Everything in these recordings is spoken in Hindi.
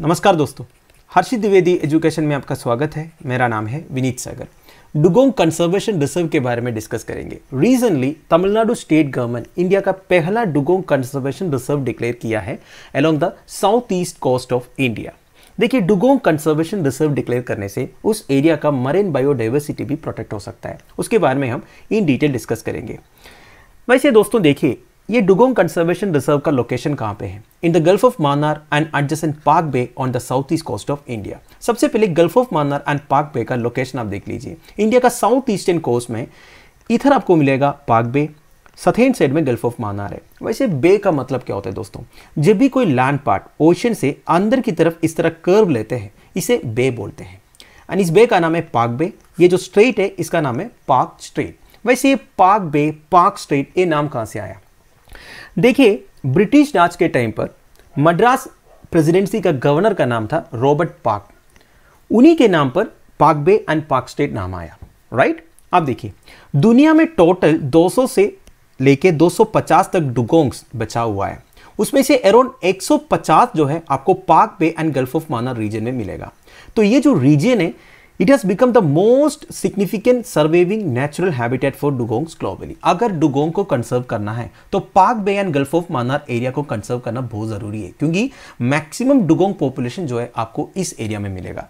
नमस्कार दोस्तों हर्षित द्विवेदी एजुकेशन में आपका स्वागत है मेरा नाम है Vineet Sagar dugong conservation reserve के बारे में डिस्कस करेंगे recently Tamil Nadu state government India का पहला डुगोंग कंजर्वेशन रिजर्व डिक्लेयर किया है along the south east coast of India देखिए डुगोंग कंजर्वेशन रिजर्व डिक्लेयर करने से उस एरिया का मरीन बायोडाइवर्सिटी भी प्रोटेक्ट हो सकता है उसके बारे में हम इन डिटेल डिस्कस करेंगे वैसे दोस्तों देखिए ये डुगोंग कंजर्वेशन रिजर्व का लोकेशन कहाँ पे है in the Gulf of Mannar and adjacent Palk Bay on the south east coast of India सबसे पहले Gulf of Mannar and Palk Bay का लोकेशन आप देख लीजिए इंडिया का साउथ ईस्टर्न कोस्ट में इधर आपको मिलेगा पार्क बे सथेन साइड में गल्फ ऑफ मानार है वैसे बे का मतलब क्या होता है दोस्तों जब भी कोई लैंड पार्ट ओशन से अंदर की तरफ इस तरह कर्व लेते हैं इसे बे बोलते हैं एंड इस बे का नाम है पार्क बे ये जो स्ट्रेट है इसका नाम है पार्क स्ट्रेट वैसे ये पार्क बे पार्क स्ट्रेट ये नाम कहाँ से आया देखिए ब्रिटिश राज के टाइम पर मद्रास प्रेसिडेंसी का गवर्नर का नाम था रॉबर्ट पाक उन्हीं के नाम पर पाक बे एंड पाक स्टेट नाम आया राइट अब देखिए दुनिया में टोटल 200 से लेके 250 तक डुगोंग्स बचा हुआ है उसमें से अराउंड 150 जो है आपको Palk Bay and Gulf of Mannar region में मिलेगा तो ये जो रीजन है it has become the most significant surviving natural habitat for dugongs globally अगर डुगोंग को कंसर्व करना है तो Palk Bay and Gulf of Mannar area को कंसर्व करना बहुत ज़रूरी है क्योंकि मैक्सिमम डुगोंग पॉपुलेशन जो है आपको इस एरिया में मिलेगा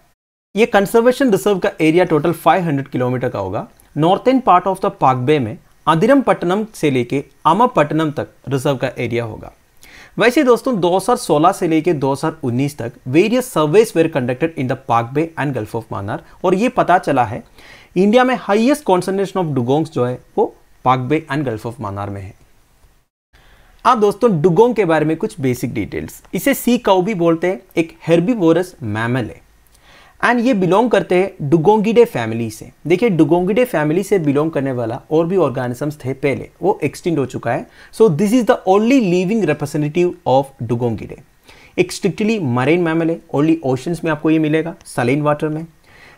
ये कंजर्वेशन रिजर्व का एरिया टोटल 500 किलोमीटर का होगा northern part of the Palk बे में अधिरम पट्टनम से लेके अमापट्टनम तक रिजर्व का एरिया होगा वैसे दोस्तों 2016 से लेकर 2019 तक various surveys were conducted in the Palk Bay and Gulf of Mannar और ये पता चला है इंडिया में हाईएस्ट कॉन्सेंट्रेशन ऑफ डुगोंग्स जो है वो Palk Bay and Gulf of Mannar में है आप दोस्तों डुगोंग के बारे में कुछ बेसिक डिटेल्स इसे सी काउ भी बोलते हैं एक हेरबी मैमल है एंड ये बिलोंग करते हैं डुगोंगिडे फैमिली से देखिए डुगोंगिडे फैमिली से बिलोंग करने वाला और भी ऑर्गेनिजम्स थे पहले वो एक्सटिंक्ट हो चुका है so this is the only living representative of Dugongidae एक स्ट्रिक्टली मरीन मैमल है ओनली ओशंस में आपको ये मिलेगा सलेन वाटर में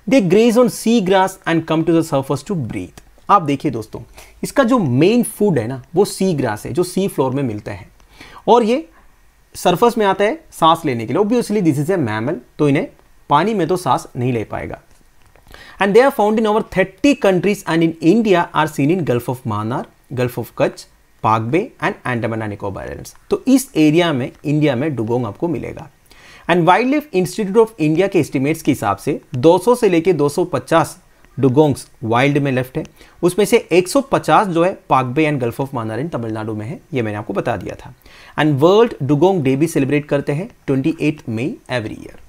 they graze on sea grass and come to the surface to breathe आप देखिए दोस्तों इसका जो मेन फूड है ना वो सी ग्रास है जो सी फ्लोर में मिलता है और ये सरफेस में आता है सांस लेने के लिए obviously this is a mammal तो इन्हें पानी में तो सांस नहीं ले पाएगा and they are found in over thirty countries and in India are seen in Gulf of Mannar Gulf of Kutch Park Bay and Andaman and तो इस एरिया में इंडिया में डुगोंग आपको मिलेगा and Wildlife Institute of India के एस्टिमेट्स के हिसाब से 200 से लेके 250 डुगोंग्स वाइल्ड में लेफ्ट है उसमें से 150 जो है Palk Bay and Gulf of Mannar in Tamil Nadu में है ये मैंने आपको बता दिया था एंड वर्ल्ड डुगोंग डे भी सेलिब्रेट करते हैं twenty May every year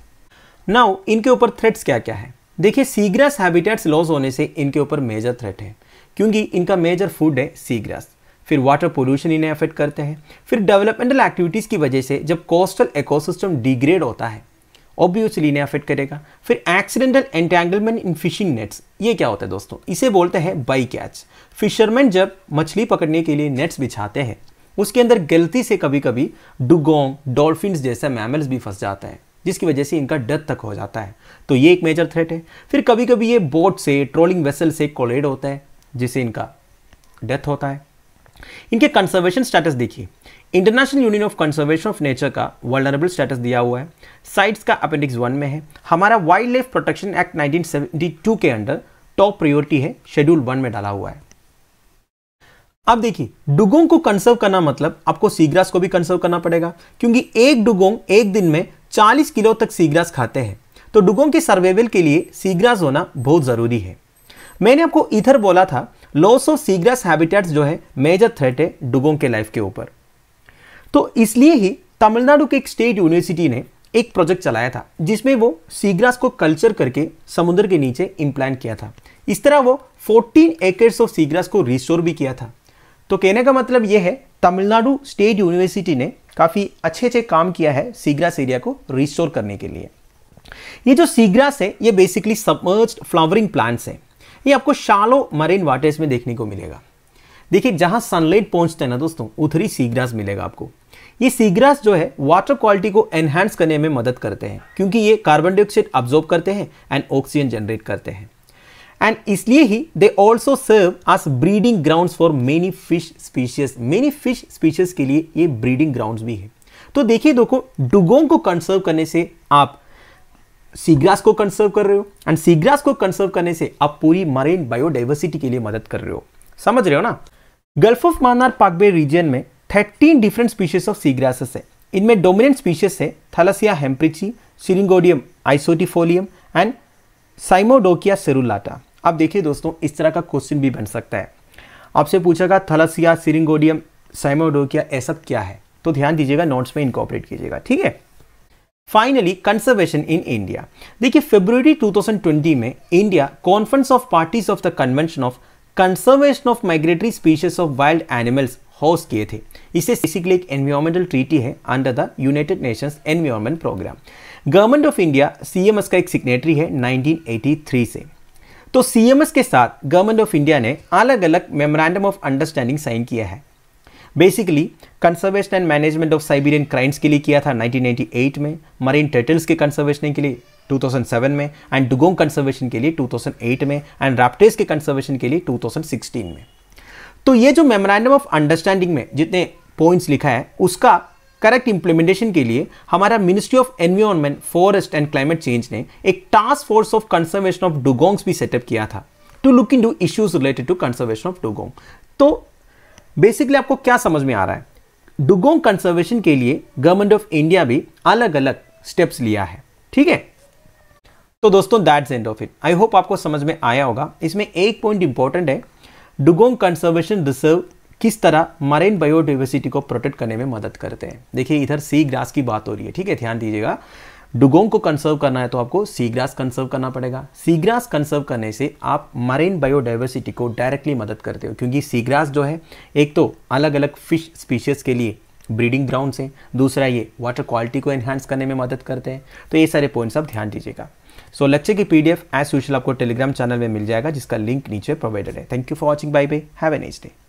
now इनके ऊपर थ्रेट्स क्या क्या है देखिए सीग्रास हैबिटेट्स लॉस होने से इनके ऊपर मेजर थ्रेट है क्योंकि इनका मेजर फूड है सीग्रास फिर वाटर पोल्यूशन इन्हें अफेक्ट करते हैं फिर डेवलपमेंटल एक्टिविटीज़ की वजह से जब कोस्टल एकोसिस्टम डिग्रेड होता है ऑब्वियसली इन्हें अफेक्ट करेगा फिर accidental entanglement in fishing nets ये क्या होता है दोस्तों इसे बोलते हैं बाई कैच फिशरमैन जब मछली पकड़ने के लिए नेट्स बिछाते हैं उसके अंदर गलती से कभी कभी डुगोंग डॉल्फिन जैसे मैमल्स भी फंस जाते हैं जिसकी वजह से इनका डेथ तक हो जाता है तो ये एक मेजर थ्रेट है फिर कभी कभी ये बोट से ट्रोलिंग वेसल से कोलेड होता है जिससे इनका डेथ होता है इनके कंजर्वेशन स्टेटस देखिए International Union of conservation of Nature का वर्ल्डरेबल स्टेटस दिया हुआ है साइट्स का अपेंडिक्स वन में है हमारा वाइल्ड लाइफ प्रोटेक्शन एक्ट 1972 के अंडर टॉप प्रायोरिटी है शेड्यूल वन में डाला हुआ है अब देखिए डुगोंग को कंसर्व करना मतलब आपको सीग्रास को भी कंसर्व करना पड़ेगा क्योंकि एक डुगोंग एक दिन में 40 किलो तक सीग्रास खाते हैं तो डुगोंग की सर्वेवल के लिए सीग्रास होना बहुत ज़रूरी है मैंने आपको इधर बोला था लॉस ऑफ सीग्रास हैबिटेट्स जो है मेजर थ्रेट है डुगोंग के लाइफ के ऊपर तो इसलिए ही तमिलनाडु के एक स्टेट यूनिवर्सिटी ने एक प्रोजेक्ट चलाया था जिसमें वो सीग्रास को कल्चर करके समुद्र के नीचे इम्प्लांट किया था इस तरह वो 14 एकर्स ऑफ सीग्रास को रिस्टोर भी किया था तो कहने का मतलब ये है तमिलनाडु स्टेट यूनिवर्सिटी ने काफ़ी अच्छे अच्छे काम किया है सीग्रास एरिया को रिस्टोर करने के लिए ये जो सीग्रास है ये बेसिकली सबमर्ज फ्लावरिंग प्लांट्स हैं ये आपको शालो मरीन वाटर्स में देखने को मिलेगा देखिए जहाँ सनलाइट पहुँचते हैं ना दोस्तों उधरी सीग्रास मिलेगा आपको ये सीग्रास जो है वाटर क्वालिटी को एनहांस करने में मदद करते हैं क्योंकि ये कार्बन डाइऑक्साइड अब्जॉर्ब करते हैं एंड ऑक्सीजन जनरेट करते हैं एंड इसलिए ही दे also serve as breeding ground for many fish species many fish species के लिए ये ब्रीडिंग ग्राउंड भी है तो देखिए देखो डुगोंग को कंसर्व करने से आप सीग्रास को कंसर्व कर रहे हो एंड सीग्रास को कंसर्व करने से आप पूरी मरीन बायोडाइवर्सिटी के लिए मदद कर रहे हो समझ रहे हो ना Gulf of Mannar Palk Bay region में thirteen different species of seagrasses है इनमें डोमिनेंट स्पीशीज है थलसिया हेम्प्रिची सिरिंगोडियम आइसोटिफोलियम एंड साइमोडोकिया सेरुलाटा अब देखिए दोस्तों इस तरह का क्वेश्चन भी बन सकता है आपसे पूछा गया थलसिया सिरिंगोडियम साइमोडोकिया ये सब क्या है तो ध्यान दीजिएगा नोट्स में इनकॉपरेट कीजिएगा ठीक है फाइनली कंजर्वेशन इन इंडिया देखिए फेब्रुवरी 2020 में India Conference of Parties of the Convention of conservation of Migratory Species of Wild Animals host किए थे इसे बेसिकली एक एनवायरमेंटल ट्रीटी है under the United Nations Environment Programme government of India CMS का एक सिग्नेटरी है 1983 से तो सीएमएस के साथ गवर्नमेंट ऑफ इंडिया ने अलग अलग मेमोरेंडम ऑफ अंडरस्टैंडिंग साइन किया है basically conservation and management of Siberian crimes के लिए किया था 1998 में मरीन टर्टल्स के कंजर्वेशन के लिए 2007 में एंड डुगोंग कंजर्वेशन के लिए 2008 में एंड रैप्टेस के कंजर्वेशन के लिए 2016 में तो ये जो मेमोरेंडम ऑफ अंडरस्टैंडिंग में जितने पॉइंट्स लिखा है उसका करेक्ट इंप्लीमेंटेशन के लिए हमारा Ministry of Environment Forest and Climate Change ने एक task force of conservation of dugongs भी सेटअप किया था to look into issues related to conservation of dugong तो बेसिकली आपको क्या समझ में आ रहा है डुगोंग कंजर्वेशन के लिए गवर्नमेंट ऑफ इंडिया भी अलग अलग स्टेप्स लिया है ठीक है तो दोस्तों that's end of it I hope आपको समझ में आया होगा इसमें एक पॉइंट इंपॉर्टेंट है डुगोंग कंजर्वेशन रिजर्व किस तरह मरीन बायोडाइवर्सिटी को प्रोटेक्ट करने में मदद करते हैं देखिए इधर सी ग्रास की बात हो रही है ठीक है ध्यान दीजिएगा डुगोंग को कंसर्व करना है तो आपको सी ग्रास कंसर्व करना पड़ेगा सी ग्रास कंसर्व करने से आप मरीन बायोडाइवर्सिटी को डायरेक्टली मदद करते हो क्योंकि सी ग्रास जो है एक तो अलग अलग फिश स्पीशीज़ के लिए ब्रीडिंग ग्राउंड से दूसरा ये वाटर क्वालिटी को एनहांस करने में मदद करते हैं तो ये सारे पॉइंट्स आप ध्यान दीजिएगा सो so, लेक्चर की पीडीएफ एज यूजल आपको टेलीग्राम चैनल में मिल जाएगा जिसका लिंक नीचे प्रोवाइडेड है thank you for watching bye bye have a next day